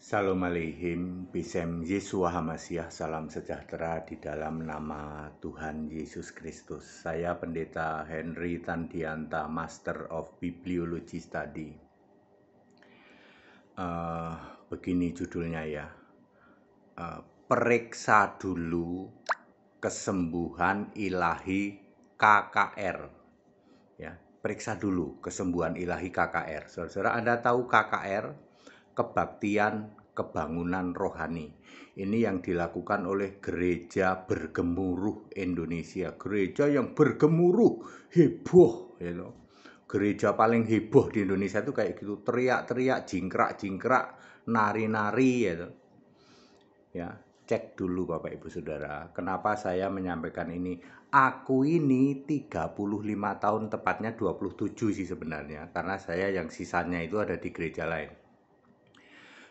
Salam aleihim, Bisem Yesua Hamasiah, salam sejahtera di dalam nama Tuhan Yesus Kristus. Saya Pendeta Henry Tandianta, Master of Bibliology Study. Uh, begini judulnya ya, uh, periksa dulu kesembuhan ilahi KKR. Ya, periksa dulu kesembuhan ilahi KKR. Saudara-saudara Anda tahu KKR? kebaktian kebangunan rohani. Ini yang dilakukan oleh gereja bergemuruh Indonesia, gereja yang bergemuruh, heboh, you know. Gereja paling heboh di Indonesia itu kayak gitu, teriak-teriak, jingkrak-jingkrak, nari-nari, you know. ya. Cek dulu Bapak Ibu Saudara, kenapa saya menyampaikan ini? Aku ini 35 tahun, tepatnya 27 sih sebenarnya, karena saya yang sisanya itu ada di gereja lain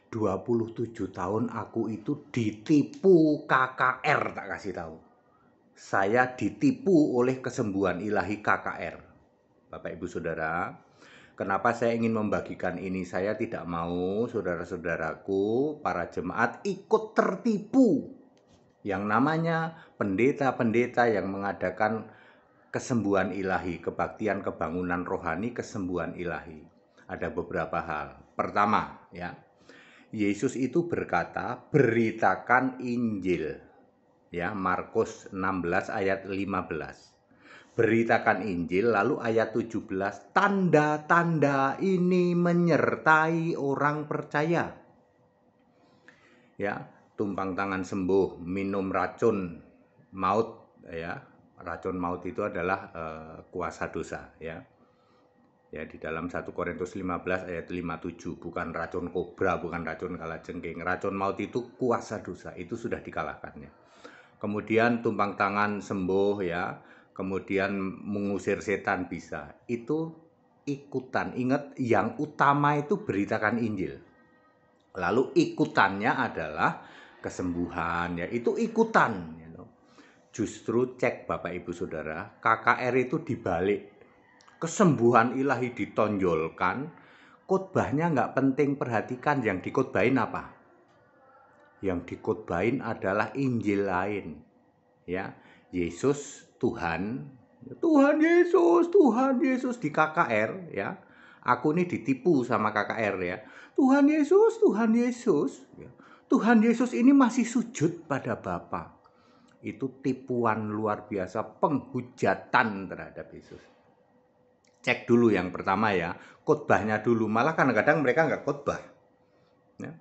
27 tahun aku itu ditipu KKR tak kasih tahu. Saya ditipu oleh kesembuhan ilahi KKR. Bapak Ibu Saudara, kenapa saya ingin membagikan ini? Saya tidak mau saudara-saudaraku para jemaat ikut tertipu yang namanya pendeta-pendeta yang mengadakan kesembuhan ilahi, kebaktian kebangunan rohani, kesembuhan ilahi. Ada beberapa hal. Pertama, ya, Yesus itu berkata, "Beritakan Injil." Ya, Markus 16 ayat 15. Beritakan Injil lalu ayat 17, tanda-tanda ini menyertai orang percaya. Ya, tumpang tangan sembuh, minum racun maut ya. Racun maut itu adalah uh, kuasa dosa ya ya di dalam 1 Korintus 15 ayat 57 bukan racun kobra bukan racun kalajengking racun maut itu kuasa dosa itu sudah dikalahkannya kemudian tumpang tangan sembuh ya kemudian mengusir setan bisa itu ikutan ingat yang utama itu beritakan Injil lalu ikutannya adalah kesembuhan ya itu ikutan gitu. justru cek Bapak Ibu Saudara KKR itu dibalik kesembuhan ilahi ditonjolkan, khotbahnya nggak penting perhatikan yang dikhotbahin apa. Yang dikhotbahin adalah Injil lain. Ya, Yesus Tuhan, Tuhan Yesus, Tuhan Yesus di KKR ya. Aku ini ditipu sama KKR ya. Tuhan Yesus, Tuhan Yesus. Ya. Tuhan Yesus ini masih sujud pada Bapa. Itu tipuan luar biasa, penghujatan terhadap Yesus cek dulu yang pertama ya khotbahnya dulu malah kadang-kadang mereka nggak khotbah ya.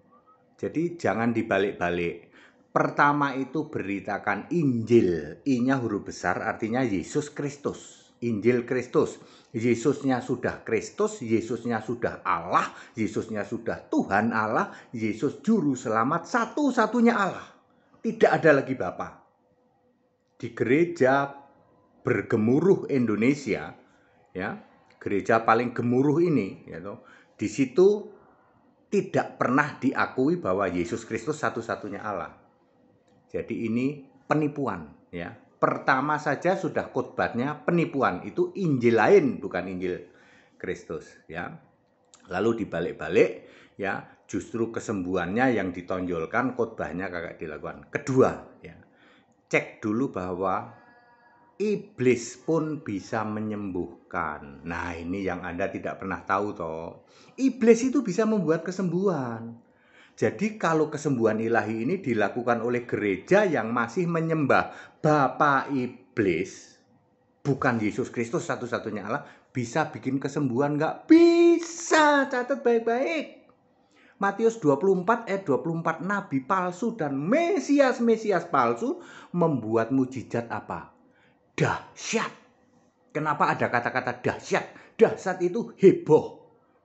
jadi jangan dibalik-balik pertama itu beritakan Injil inya huruf besar artinya Yesus Kristus Injil Kristus Yesusnya sudah Kristus Yesusnya sudah Allah Yesusnya sudah Tuhan Allah Yesus Juru Selamat satu-satunya Allah tidak ada lagi Bapa di gereja bergemuruh Indonesia ya gereja paling gemuruh ini ya di situ tidak pernah diakui bahwa Yesus Kristus satu-satunya Allah. Jadi ini penipuan ya. Pertama saja sudah khotbahnya penipuan itu Injil lain bukan Injil Kristus ya. Lalu dibalik-balik ya justru kesembuhannya yang ditonjolkan khotbahnya kagak dilakukan. Kedua ya. Cek dulu bahwa iblis pun bisa menyembuhkan. Nah, ini yang Anda tidak pernah tahu toh. Iblis itu bisa membuat kesembuhan. Jadi kalau kesembuhan ilahi ini dilakukan oleh gereja yang masih menyembah Bapa Iblis, bukan Yesus Kristus satu-satunya Allah, bisa bikin kesembuhan nggak? Bisa, catat baik-baik. Matius 24 ayat eh, 24 nabi palsu dan mesias-mesias palsu membuat mujizat apa? dahsyat. Kenapa ada kata-kata dahsyat? Dahsyat itu heboh,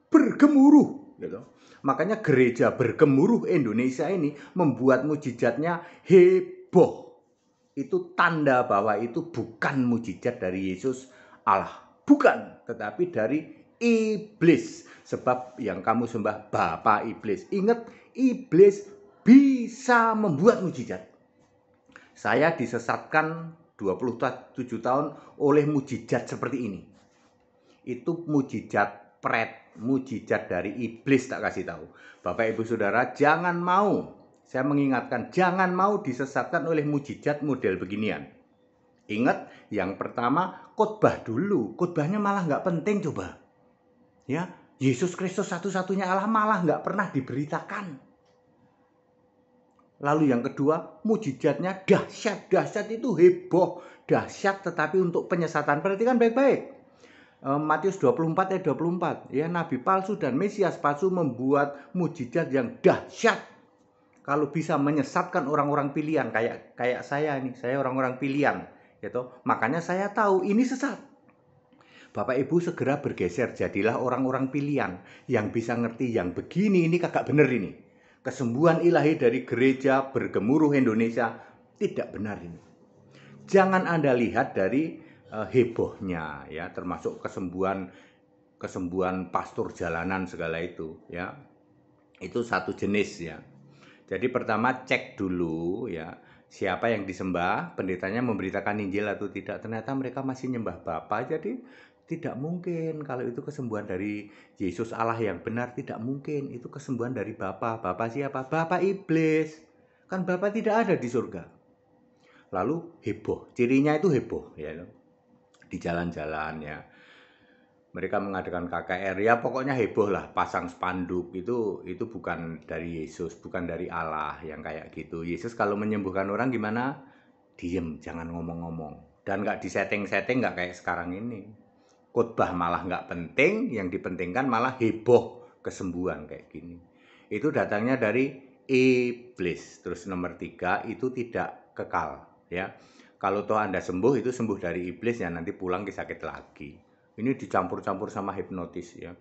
bergemuruh. Gitu. Makanya gereja bergemuruh Indonesia ini membuat mujizatnya heboh. Itu tanda bahwa itu bukan mujizat dari Yesus Allah. Bukan, tetapi dari iblis. Sebab yang kamu sembah Bapak Iblis. Ingat, iblis bisa membuat mujizat. Saya disesatkan 27 tahun oleh mujizat seperti ini. Itu mujizat pret, mujizat dari iblis tak kasih tahu. Bapak Ibu Saudara, jangan mau. Saya mengingatkan, jangan mau disesatkan oleh mujizat model beginian. Ingat, yang pertama khotbah dulu. Khotbahnya malah nggak penting coba. Ya, Yesus Kristus satu-satunya Allah malah nggak pernah diberitakan. Lalu yang kedua, mujizatnya dahsyat. Dahsyat itu heboh, dahsyat tetapi untuk penyesatan. Perhatikan baik-baik. Eh, Matius 24 ayat 24 ya nabi palsu dan mesias palsu membuat mujizat yang dahsyat kalau bisa menyesatkan orang-orang pilihan kayak kayak saya ini, saya orang-orang pilihan gitu makanya saya tahu ini sesat Bapak Ibu segera bergeser jadilah orang-orang pilihan yang bisa ngerti yang begini ini kagak bener ini kesembuhan ilahi dari gereja bergemuruh Indonesia tidak benar ini. Jangan Anda lihat dari eh, hebohnya ya termasuk kesembuhan kesembuhan pastor jalanan segala itu ya. Itu satu jenis ya. Jadi pertama cek dulu ya siapa yang disembah, pendetanya memberitakan Injil atau tidak. Ternyata mereka masih nyembah Bapa. Jadi tidak mungkin kalau itu kesembuhan dari Yesus Allah yang benar, tidak mungkin itu kesembuhan dari Bapa. Bapa siapa? Bapa iblis. Kan Bapa tidak ada di surga. Lalu heboh, cirinya itu heboh ya. Di jalan jalannya Mereka mengadakan KKR ya pokoknya heboh lah pasang spanduk itu itu bukan dari Yesus bukan dari Allah yang kayak gitu Yesus kalau menyembuhkan orang gimana diem jangan ngomong-ngomong dan nggak disetting-setting nggak kayak sekarang ini khotbah malah nggak penting, yang dipentingkan malah heboh kesembuhan kayak gini. Itu datangnya dari iblis. Terus nomor tiga itu tidak kekal ya. Kalau toh Anda sembuh itu sembuh dari iblis ya nanti pulang ke sakit lagi. Ini dicampur-campur sama hipnotis ya.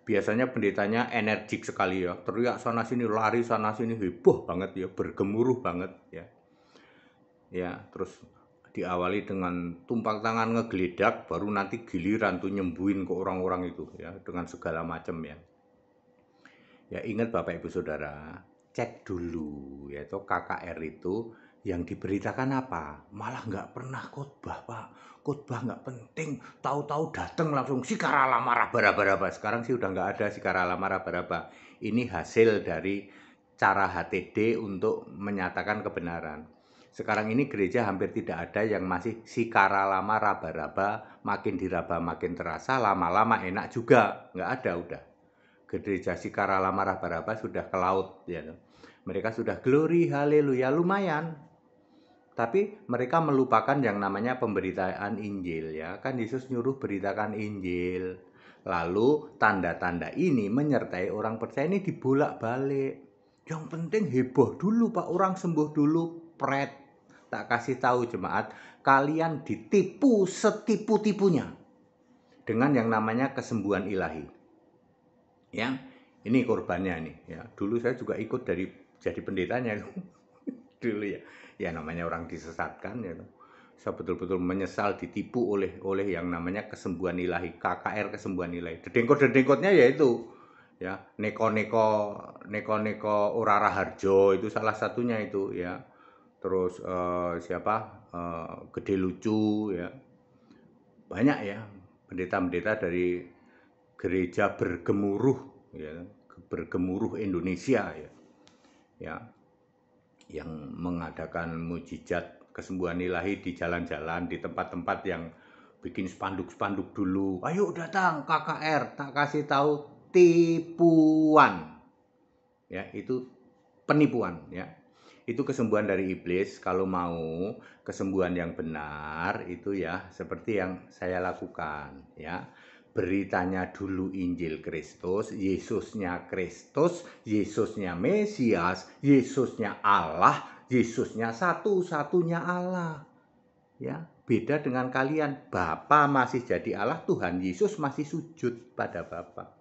Biasanya pendetanya energik sekali ya, teriak sana sini, lari sana sini, heboh banget ya, bergemuruh banget ya. Ya, terus diawali dengan tumpang tangan ngegeledak baru nanti giliran tuh nyembuhin ke orang-orang itu ya dengan segala macam ya ya ingat Bapak Ibu Saudara cek dulu yaitu KKR itu yang diberitakan apa malah nggak pernah khotbah Pak khotbah nggak penting tahu-tahu datang langsung si karala marah baraba berapa, sekarang sih udah nggak ada si karala marah baraba ini hasil dari cara HTD untuk menyatakan kebenaran sekarang ini gereja hampir tidak ada yang masih sikara lama raba-raba, makin diraba makin terasa, lama-lama enak juga. Nggak ada udah. Gereja sikara lama raba-raba sudah ke laut. Ya. Kan? Mereka sudah glory, haleluya, lumayan. Tapi mereka melupakan yang namanya pemberitaan Injil ya. Kan Yesus nyuruh beritakan Injil. Lalu tanda-tanda ini menyertai orang percaya ini dibolak-balik. Yang penting heboh dulu Pak, orang sembuh dulu, pret tak kasih tahu jemaat, kalian ditipu setipu-tipunya dengan yang namanya kesembuhan ilahi. Ya, ini korbannya nih. Ya, dulu saya juga ikut dari jadi pendetanya dulu ya. Ya namanya orang disesatkan ya. Saya betul-betul menyesal ditipu oleh oleh yang namanya kesembuhan ilahi, KKR kesembuhan ilahi. Dedengkot-dedengkotnya yaitu ya neko-neko neko-neko Urara Harjo itu salah satunya itu ya terus uh, siapa uh, gede lucu ya banyak ya pendeta-pendeta dari gereja bergemuruh ya kan? bergemuruh Indonesia ya ya yang mengadakan mujizat kesembuhan ilahi di jalan-jalan di tempat-tempat yang bikin spanduk-spanduk dulu ayo datang KKR tak kasih tahu tipuan ya itu penipuan ya itu kesembuhan dari iblis kalau mau kesembuhan yang benar itu ya seperti yang saya lakukan ya beritanya dulu Injil Kristus, Yesusnya Kristus, Yesusnya Mesias, Yesusnya Allah, Yesusnya satu-satunya Allah. Ya, beda dengan kalian. Bapa masih jadi Allah, Tuhan Yesus masih sujud pada Bapa.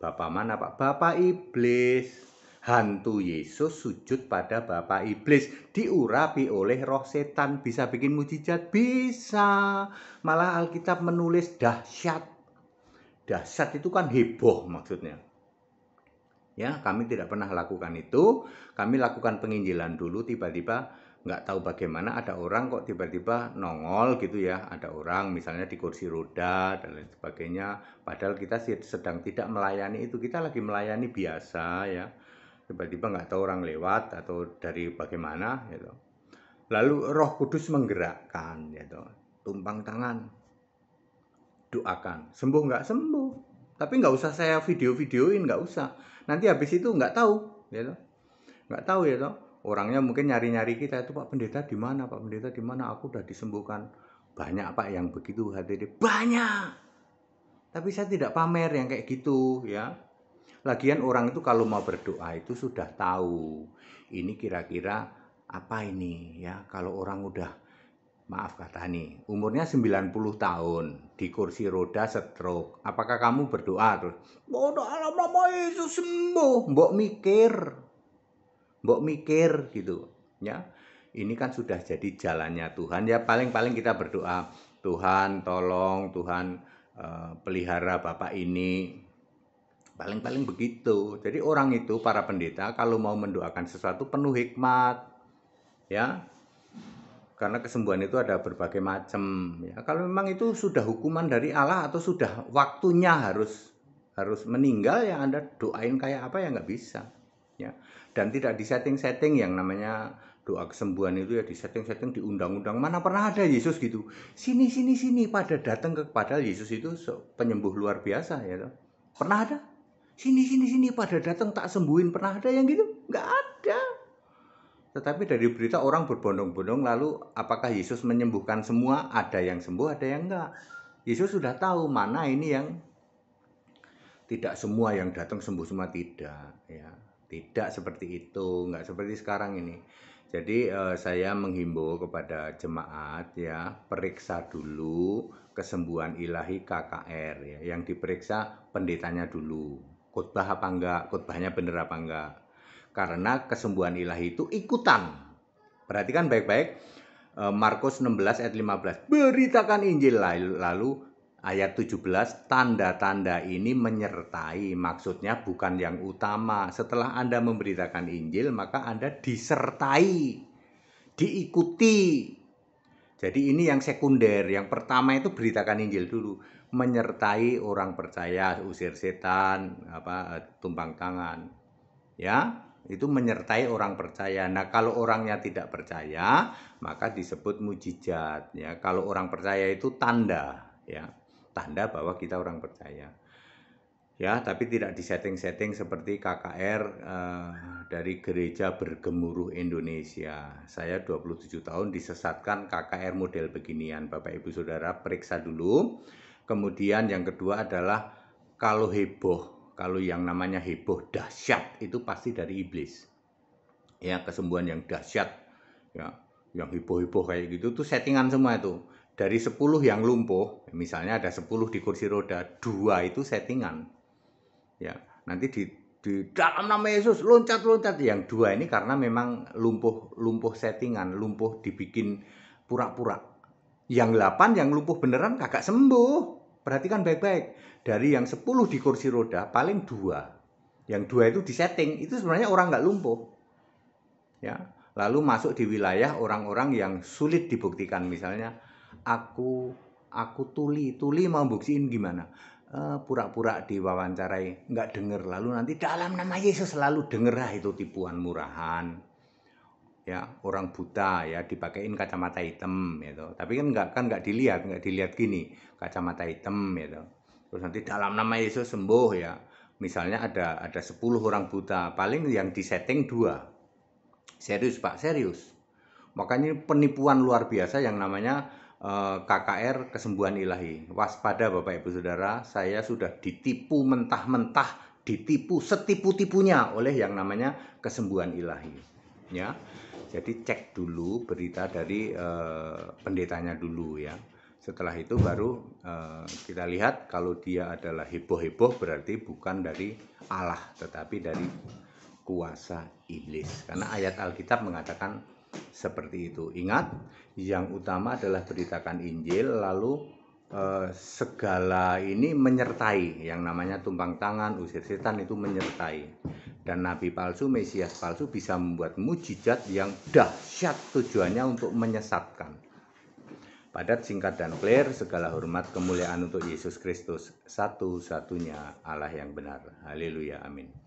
Bapak mana Pak? Bapak iblis hantu Yesus sujud pada Bapak Iblis diurapi oleh roh setan bisa bikin mujizat bisa malah Alkitab menulis dahsyat dahsyat itu kan heboh maksudnya ya kami tidak pernah lakukan itu kami lakukan penginjilan dulu tiba-tiba nggak tahu bagaimana ada orang kok tiba-tiba nongol gitu ya ada orang misalnya di kursi roda dan lain sebagainya padahal kita sedang tidak melayani itu kita lagi melayani biasa ya tiba-tiba nggak tahu orang lewat atau dari bagaimana gitu. Lalu Roh Kudus menggerakkan gitu. Tumpang tangan. Doakan. Sembuh nggak sembuh. Tapi nggak usah saya video-videoin, nggak usah. Nanti habis itu nggak tahu gitu. Nggak tahu ya gitu. Orangnya mungkin nyari-nyari kita itu Pak Pendeta di mana? Pak Pendeta di mana? Aku udah disembuhkan. Banyak Pak yang begitu HTD. Banyak. Tapi saya tidak pamer yang kayak gitu ya Lagian orang itu kalau mau berdoa itu sudah tahu ini kira-kira apa ini ya kalau orang udah maaf kata nih umurnya 90 tahun di kursi roda stroke apakah kamu berdoa terus bodoh Allah mama Yesus sembuh mbok mikir mbok mikir gitu ya ini kan sudah jadi jalannya Tuhan ya paling-paling kita berdoa Tuhan tolong Tuhan eh, pelihara bapak ini Paling-paling begitu. Jadi orang itu para pendeta kalau mau mendoakan sesuatu penuh hikmat. Ya. Karena kesembuhan itu ada berbagai macam ya. Kalau memang itu sudah hukuman dari Allah atau sudah waktunya harus harus meninggal ya Anda doain kayak apa ya nggak bisa. Ya. Dan tidak di setting-setting yang namanya doa kesembuhan itu ya disetting-setting di undang-undang mana pernah ada Yesus gitu sini sini sini pada datang kepada Yesus itu penyembuh luar biasa ya pernah ada sini sini sini pada datang tak sembuhin pernah ada yang gitu nggak ada tetapi dari berita orang berbondong-bondong lalu apakah Yesus menyembuhkan semua ada yang sembuh ada yang enggak Yesus sudah tahu mana ini yang tidak semua yang datang sembuh semua tidak ya tidak seperti itu nggak seperti sekarang ini jadi eh, saya menghimbau kepada jemaat ya periksa dulu kesembuhan ilahi KKR ya yang diperiksa pendetanya dulu khutbah apa enggak, khutbahnya bener apa enggak. Karena kesembuhan ilahi itu ikutan. Perhatikan baik-baik e, Markus 16 ayat 15. Beritakan Injil lalu ayat 17 tanda-tanda ini menyertai maksudnya bukan yang utama. Setelah Anda memberitakan Injil maka Anda disertai, diikuti. Jadi ini yang sekunder. Yang pertama itu beritakan Injil dulu menyertai orang percaya usir setan apa eh, tumpang tangan ya itu menyertai orang percaya. Nah, kalau orangnya tidak percaya, maka disebut mujizat ya. Kalau orang percaya itu tanda ya, tanda bahwa kita orang percaya. Ya, tapi tidak di setting-setting seperti KKR eh, dari Gereja Bergemuruh Indonesia. Saya 27 tahun disesatkan KKR model beginian. Bapak Ibu Saudara periksa dulu Kemudian yang kedua adalah kalau heboh, kalau yang namanya heboh dahsyat itu pasti dari iblis. Ya, kesembuhan yang dahsyat ya, yang heboh-heboh kayak gitu tuh settingan semua itu. Dari 10 yang lumpuh, misalnya ada 10 di kursi roda, dua itu settingan. Ya, nanti di di dalam nama Yesus loncat-loncat yang dua ini karena memang lumpuh lumpuh settingan, lumpuh dibikin pura-pura. Yang delapan yang lumpuh beneran kagak sembuh. Perhatikan baik-baik. Dari yang 10 di kursi roda, paling dua. Yang dua itu disetting, itu sebenarnya orang nggak lumpuh. Ya, lalu masuk di wilayah orang-orang yang sulit dibuktikan misalnya aku aku tuli tuli mau buktiin gimana eh, pura-pura uh, diwawancarai nggak denger lalu nanti dalam nama Yesus selalu dengerah itu tipuan murahan ya orang buta ya dipakein kacamata hitam gitu tapi kan nggak kan nggak dilihat nggak dilihat gini kacamata hitam gitu terus nanti dalam nama Yesus sembuh ya misalnya ada ada 10 orang buta paling yang disetting dua serius pak serius makanya penipuan luar biasa yang namanya eh, KKR kesembuhan ilahi waspada bapak ibu saudara saya sudah ditipu mentah-mentah ditipu setipu-tipunya oleh yang namanya kesembuhan ilahi ya jadi cek dulu berita dari uh, pendetanya dulu ya. Setelah itu baru uh, kita lihat kalau dia adalah heboh-heboh berarti bukan dari Allah tetapi dari kuasa iblis. Karena ayat Alkitab mengatakan seperti itu. Ingat, yang utama adalah beritakan Injil lalu uh, segala ini menyertai yang namanya tumpang tangan, usir setan itu menyertai. Dan nabi palsu, mesias palsu bisa membuat mujizat yang dahsyat tujuannya untuk menyesatkan. Padat, singkat, dan clear, segala hormat kemuliaan untuk Yesus Kristus, satu-satunya Allah yang benar. Haleluya, amin.